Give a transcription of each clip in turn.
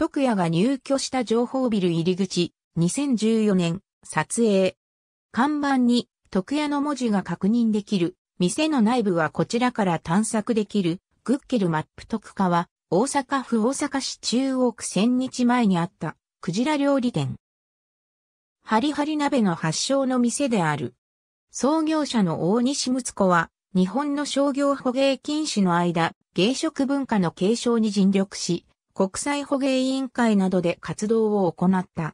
徳也が入居した情報ビル入り口、2014年、撮影。看板に、徳屋の文字が確認できる。店の内部はこちらから探索できる。グッケルマップ徳化は、大阪府大阪市中央区千日前にあった、クジラ料理店。ハリハリ鍋の発祥の店である。創業者の大西睦子は、日本の商業捕鯨禁止の間、芸食文化の継承に尽力し、国際捕鯨委員会などで活動を行った。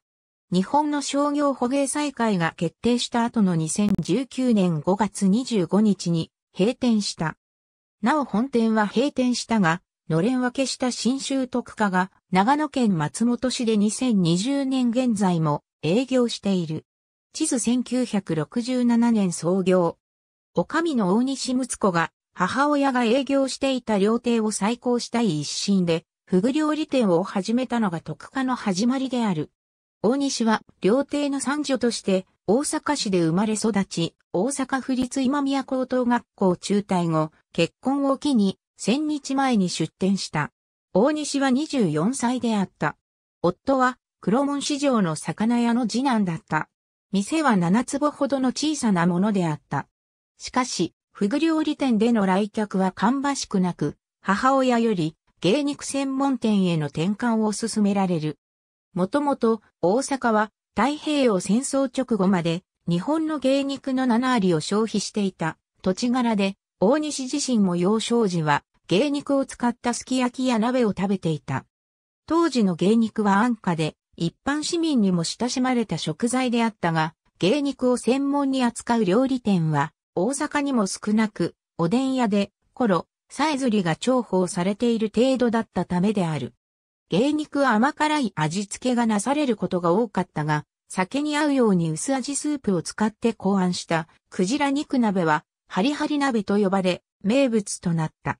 日本の商業捕鯨再開が決定した後の2019年5月25日に閉店した。なお本店は閉店したが、のれん分けした新州特化が長野県松本市で2020年現在も営業している。地図1967年創業。お上の大西睦子が母親が営業していた料亭を再興したい一心でフグ料理店を始めたのが徳化の始まりである。大西は料亭の三女として大阪市で生まれ育ち、大阪府立今宮高等学校中退後、結婚を機に千日前に出店した。大西は24歳であった。夫は黒門市場の魚屋の次男だった。店は7坪ほどの小さなものであった。しかし、フグ料理店での来客は芳しくなく、母親より芸肉専門店への転換を進められる。もともと大阪は太平洋戦争直後まで日本の芸肉の7割を消費していた土地柄で大西自身も幼少時は芸肉を使ったすき焼きや鍋を食べていた。当時の芸肉は安価で一般市民にも親しまれた食材であったが、芸肉を専門に扱う料理店は大阪にも少なく、おでん屋で、コロ、さえずりが重宝されている程度だったためである。芸肉甘辛い味付けがなされることが多かったが、酒に合うように薄味スープを使って考案したクジラ肉鍋は、ハリハリ鍋と呼ばれ、名物となった。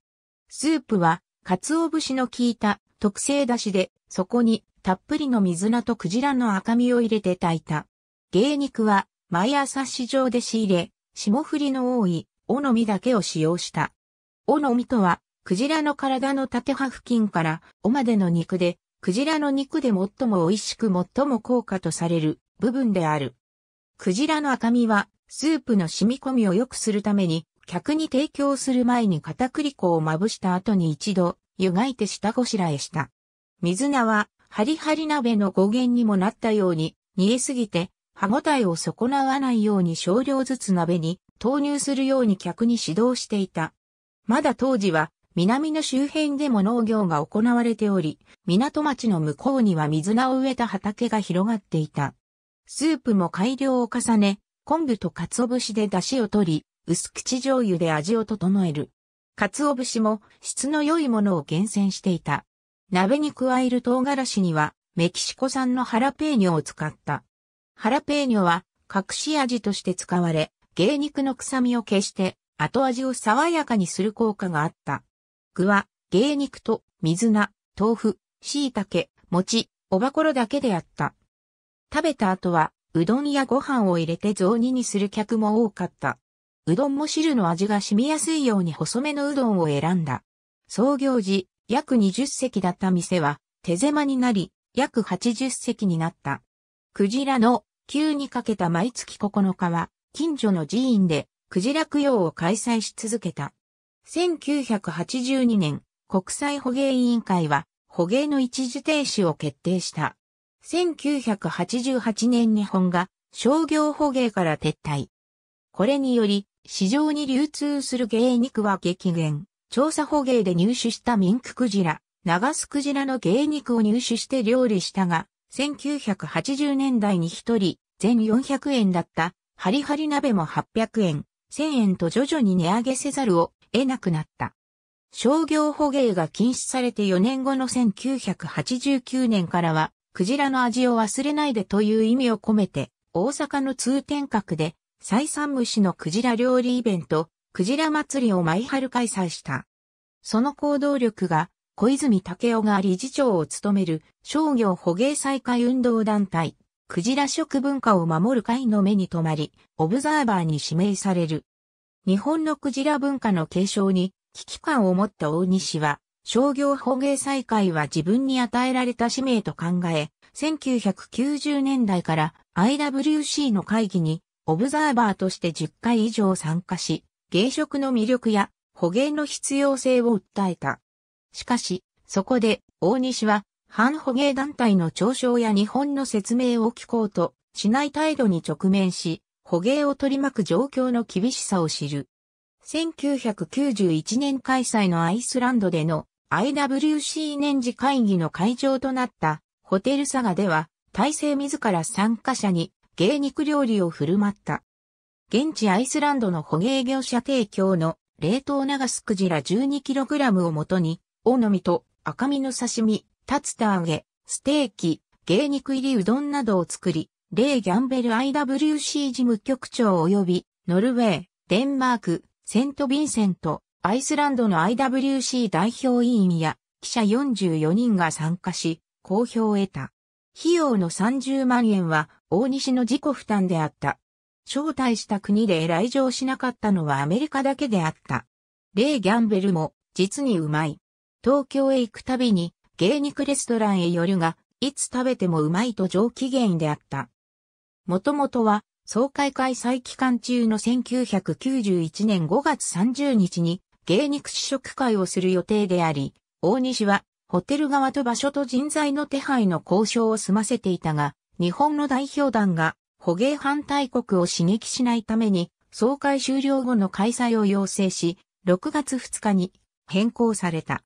スープは、鰹節の効いた特製だしで、そこにたっぷりの水菜とクジラの赤身を入れて炊いた。芸肉は、毎朝市場で仕入れ、霜降りの多い、おのみだけを使用した。尾の身とは、クジラの体の縦葉付近から尾までの肉で、クジラの肉で最も美味しく最も高価とされる部分である。クジラの赤身は、スープの染み込みを良くするために、客に提供する前に片栗粉をまぶした後に一度、湯がいて下ごしらえした。水菜は、ハリハリ鍋の語源にもなったように、煮えすぎて、歯ごたえを損なわないように少量ずつ鍋に投入するように客に指導していた。まだ当時は南の周辺でも農業が行われており、港町の向こうには水菜を植えた畑が広がっていた。スープも改良を重ね、昆布と鰹節で出汁を取り、薄口醤油で味を整える。鰹節も質の良いものを厳選していた。鍋に加える唐辛子には、メキシコ産のハラペーニョを使った。ハラペーニョは隠し味として使われ、芸肉の臭みを消して後味を爽やかにする効果があった。具は、芸肉と水菜、豆腐、椎茸、餅、おばころだけであった。食べた後は、うどんやご飯を入れて雑煮にする客も多かった。うどんも汁の味が染みやすいように細めのうどんを選んだ。創業時、約20席だった店は、手狭になり、約80席になった。クジラの、急にかけた毎月9日は、近所の寺院で、クジラ供養を開催し続けた。1982年、国際捕鯨委員会は、捕鯨の一時停止を決定した。1988年日本が商業捕鯨から撤退。これにより、市場に流通する芸肉は激減。調査捕鯨で入手したミンククジラ、長スクジラの芸肉を入手して料理したが、1980年代に一人、全400円だった、ハリハリ鍋も800円、1000円と徐々に値上げせざるを得なくなった。商業捕鯨が禁止されて4年後の1989年からは、クジラの味を忘れないでという意味を込めて、大阪の通天閣で、採算虫のクジラ料理イベント、クジラ祭りを毎春開催した。その行動力が、小泉武雄が理事長を務める商業捕鯨再開運動団体、クジラ食文化を守る会の目に留まり、オブザーバーに指名される。日本のクジラ文化の継承に危機感を持った大西は、商業捕鯨再開は自分に与えられた使命と考え、1990年代から IWC の会議にオブザーバーとして10回以上参加し、芸食の魅力や捕鯨の必要性を訴えた。しかし、そこで大西は反捕鯨団体の嘲笑や日本の説明を聞こうとしない態度に直面し、捕鯨を取り巻く状況の厳しさを知る。1991年開催のアイスランドでの IWC 年次会議の会場となったホテルサガでは体制自ら参加者に芸肉料理を振る舞った。現地アイスランドの捕鯨業者提供の冷凍流すクジラ 12kg をもとに、大のみと赤身の刺身、竜田揚げ、ステーキ、芸肉入りうどんなどを作り、レイ・ギャンベル IWC 事務局長及び、ノルウェー、デンマーク、セント・ヴィンセント、アイスランドの IWC 代表委員や記者44人が参加し、公表を得た。費用の30万円は大西の自己負担であった。招待した国で来場しなかったのはアメリカだけであった。レイ・ギャンベルも実にうまい。東京へ行くたびに芸肉レストランへ寄るが、いつ食べてもうまいと上機嫌であった。もともとは、総会開催期間中の1991年5月30日に、芸肉試食会をする予定であり、大西は、ホテル側と場所と人材の手配の交渉を済ませていたが、日本の代表団が、捕鯨反対国を刺激しないために、総会終了後の開催を要請し、6月2日に変更された。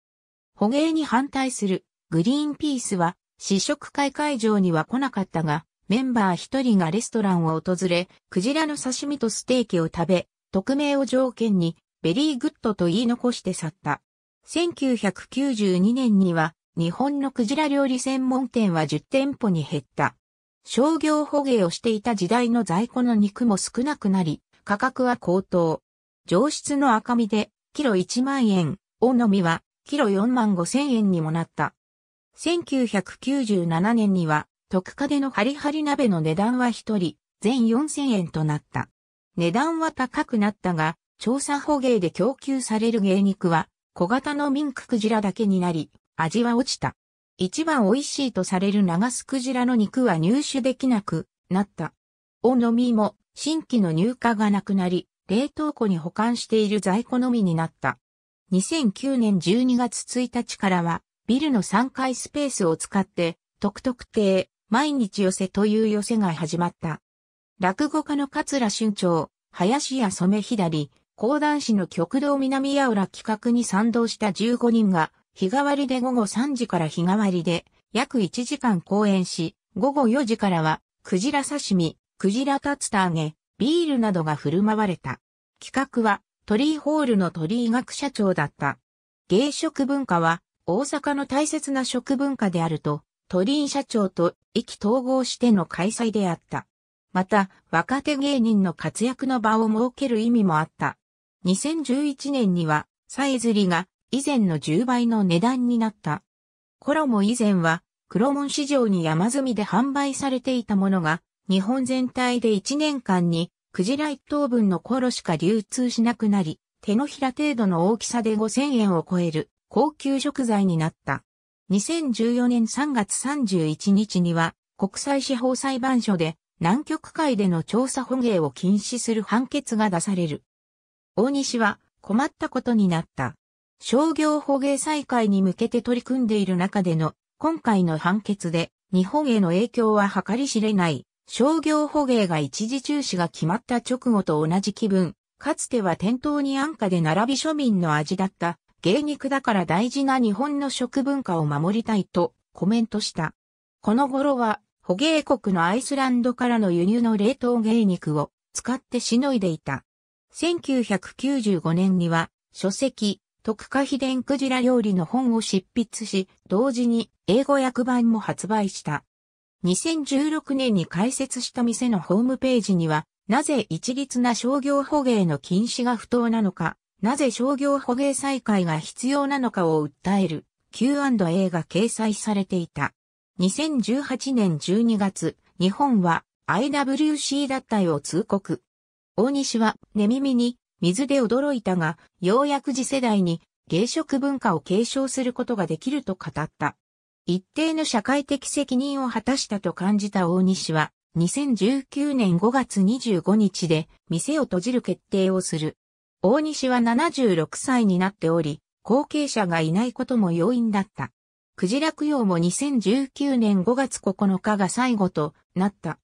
捕鯨に反対するグリーンピースは試食会会場には来なかったが、メンバー一人がレストランを訪れ、クジラの刺身とステーキを食べ、匿名を条件に、ベリーグッドと言い残して去った。1992年には、日本のクジラ料理専門店は10店舗に減った。商業捕鯨をしていた時代の在庫の肉も少なくなり、価格は高騰。上質の赤身で、キロ1万円、をのみは、キロ4万5千円にもなった。1997年には、特価でのハリハリ鍋の値段は1人、全4000円となった。値段は高くなったが、調査捕鯨で供給される芸肉は、小型のミンククジラだけになり、味は落ちた。一番美味しいとされる長スクジラの肉は入手できなくなった。おのみも新規の入荷がなくなり、冷凍庫に保管している在庫のみになった。2009年12月1日からは、ビルの3階スペースを使って、特特定、毎日寄せという寄せが始まった。落語家の桂春長、林家染左、講談師の極道南屋浦企画に賛同した15人が、日替わりで午後3時から日替わりで、約1時間公演し、午後4時からは、クジラ刺身、クジラ竜田揚げ、ビールなどが振る舞われた。企画は、鳥居ホールの鳥居学社長だった。芸食文化は大阪の大切な食文化であると、鳥居社長と意気統合しての開催であった。また、若手芸人の活躍の場を設ける意味もあった。2011年には、さえずりが以前の10倍の値段になった。コラも以前は、黒門市場に山積みで販売されていたものが、日本全体で1年間にクジラ一等分の頃しか流通しなくなり、手のひら程度の大きさで5000円を超える高級食材になった。2014年3月31日には国際司法裁判所で南極海での調査捕鯨を禁止する判決が出される。大西は困ったことになった。商業捕鯨再開に向けて取り組んでいる中での今回の判決で日本への影響は計り知れない商業捕鯨が一時中止が決まった直後と同じ気分、かつては店頭に安価で並び庶民の味だった芸肉だから大事な日本の食文化を守りたいとコメントした。この頃は捕鯨国のアイスランドからの輸入の冷凍芸肉を使ってしのいでいた。1995年には書籍、特化秘伝クジラ料理の本を執筆し、同時に英語訳版も発売した。2016年に開設した店のホームページには、なぜ一律な商業捕鯨の禁止が不当なのか、なぜ商業捕鯨再開が必要なのかを訴える Q&A が掲載されていた。2018年12月、日本は IWC 脱退を通告。大西は寝耳に水で驚いたが、ようやく次世代に芸食文化を継承することができると語った。一定の社会的責任を果たしたと感じた大西は、2019年5月25日で店を閉じる決定をする。大西は76歳になっており、後継者がいないことも要因だった。クジラ供養も2019年5月9日が最後となった。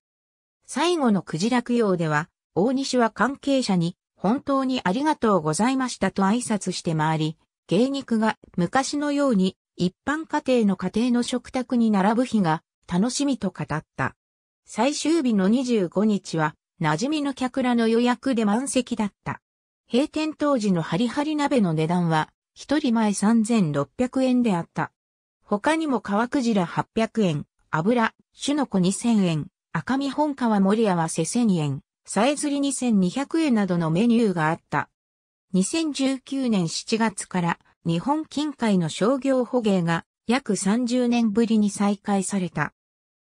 最後のクジラ供養では、大西は関係者に、本当にありがとうございましたと挨拶して回り、芸肉が昔のように一般家庭の家庭の食卓に並ぶ日が楽しみと語った。最終日の25日は、馴染みの客らの予約で満席だった。閉店当時のハリハリ鍋の値段は、一人前3600円であった。他にも川クジラ800円、油、種の子2000円、赤身本川盛り合わせ1000円、さえずり2200円などのメニューがあった。2019年7月から日本近海の商業捕鯨が約30年ぶりに再開された。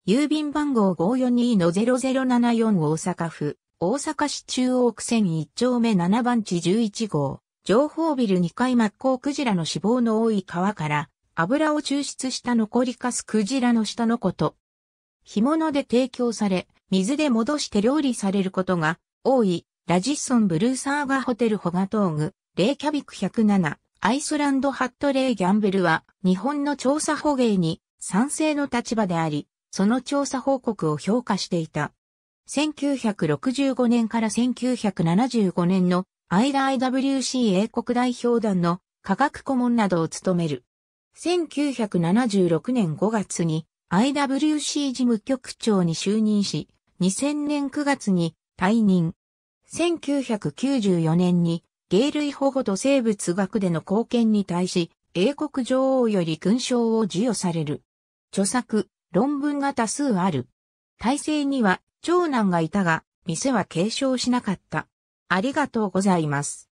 郵便番号542-0074大阪府、大阪市中央区線1丁目7番地11号、情報ビル2階マッコウクジラの死亡の多い川から、油を抽出した残りカスクジラの下のこと。干物で提供され、水で戻して料理されることが多い、ラジッソンブルーサーガホテルホガトーグ、レイキャビク107、アイスランドハットレイ・ギャンブルは日本の調査捕鯨に賛成の立場であり、その調査報告を評価していた。1965年から1975年の IWC 英国代表団の科学顧問などを務める。1976年5月に IWC 事務局長に就任し、2000年9月に退任。1994年に芸類保護と生物学での貢献に対し、英国女王より勲章を授与される。著作、論文が多数ある。体制には長男がいたが、店は継承しなかった。ありがとうございます。